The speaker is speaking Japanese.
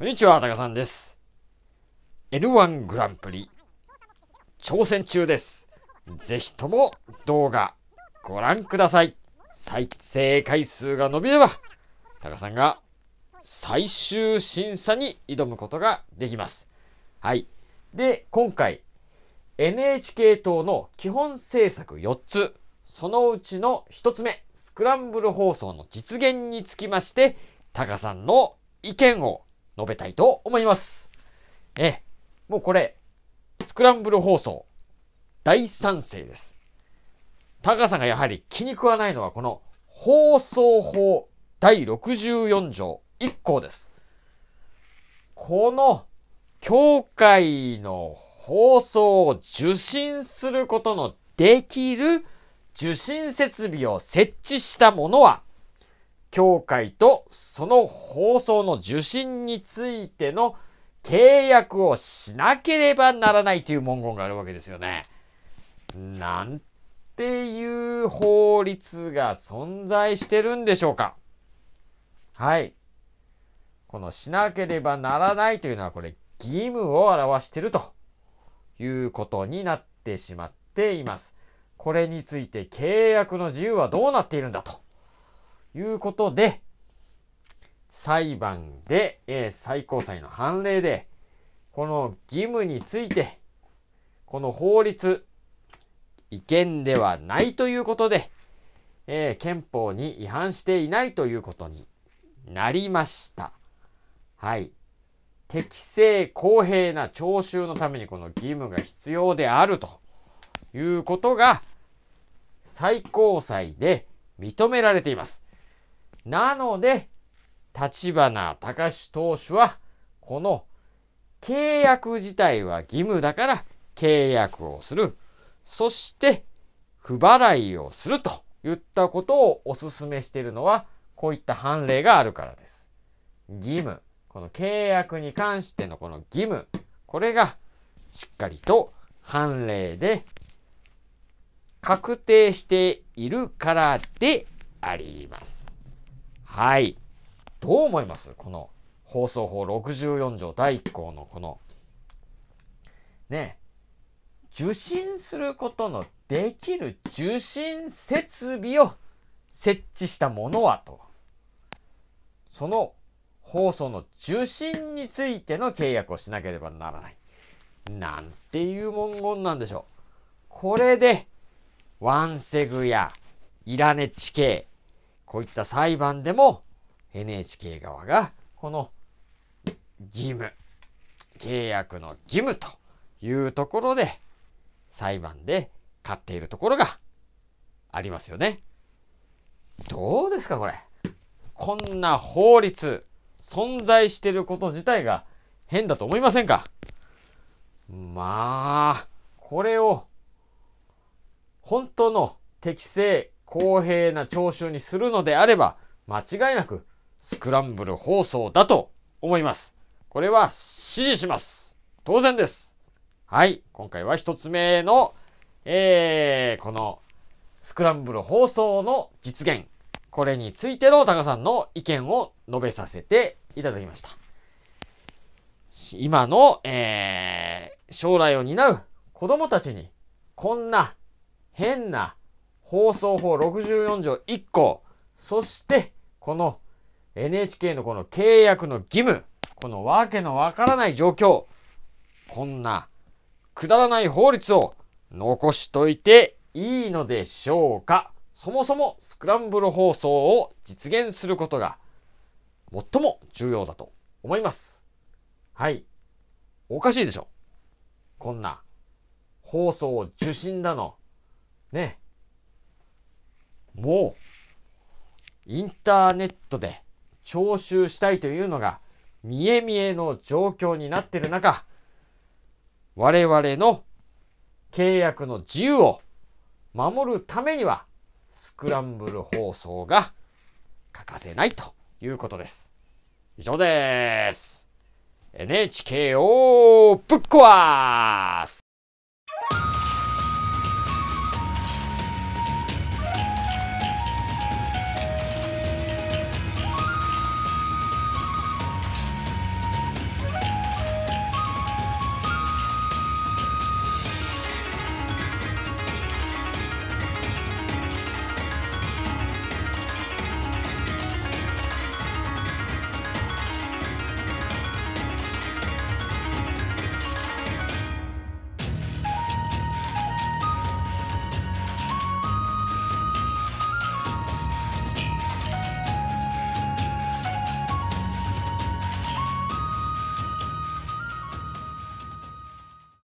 こんにちは、タカさんです。L1 グランプリ、挑戦中です。ぜひとも動画、ご覧ください。再生回数が伸びれば、タカさんが最終審査に挑むことができます。はい。で、今回、NHK 党の基本政策4つ、そのうちの1つ目、スクランブル放送の実現につきまして、タカさんの意見を述べたいと思います。え、もうこれ、スクランブル放送、大賛成です。タカさんがやはり気に食わないのはこの放送法第64条1項です。この教会の放送を受信することのできる受信設備を設置したものは協会とその放送の受信についての契約をしなければならないという文言があるわけですよね。なんていう法律が存在してるんでしょうかはい。このしなければならないというのはこれ義務を表してるということになってしまっています。これについて契約の自由はどうなっているんだということで、裁判で、えー、最高裁の判例で、この義務について、この法律、違憲ではないということで、えー、憲法に違反していないということになりました。はい。適正公平な徴収のためにこの義務が必要であるということが最高裁で認められています。なので、立花隆投手は、この契約自体は義務だから契約をする。そして、不払いをするといったことをお勧めしているのは、こういった判例があるからです。義務。この契約に関してのこの義務。これがしっかりと判例で確定しているからであります。はい。どう思いますこの放送法64条第1項のこの、ね、受信することのできる受信設備を設置したものはと、その放送の受信についての契約をしなければならない。なんていう文言なんでしょう。これで、ワンセグやイラネチ系、こういった裁判でも NHK 側がこの義務契約の義務というところで裁判で勝っているところがありますよね。どうですかこれ。こんな法律存在してること自体が変だと思いませんかまあ、これを本当の適正公平な徴収にするのであれば、間違いなくスクランブル放送だと思います。これは支持します。当然です。はい。今回は一つ目の、えー、このスクランブル放送の実現。これについてのタカさんの意見を述べさせていただきました。今の、えー、将来を担う子供たちにこんな変な放送法64条1項、そしてこの NHK のこの契約の義務、このわけのわからない状況、こんなくだらない法律を残しといていいのでしょうかそもそもスクランブル放送を実現することが最も重要だと思います。はい。おかしいでしょこんな放送を受信だの、ね、もうインターネットで徴収したいというのが見え見えの状況になっている中、我々の契約の自由を守るためにはスクランブル放送が欠かせないということです。以上です。NHK をぶっ壊す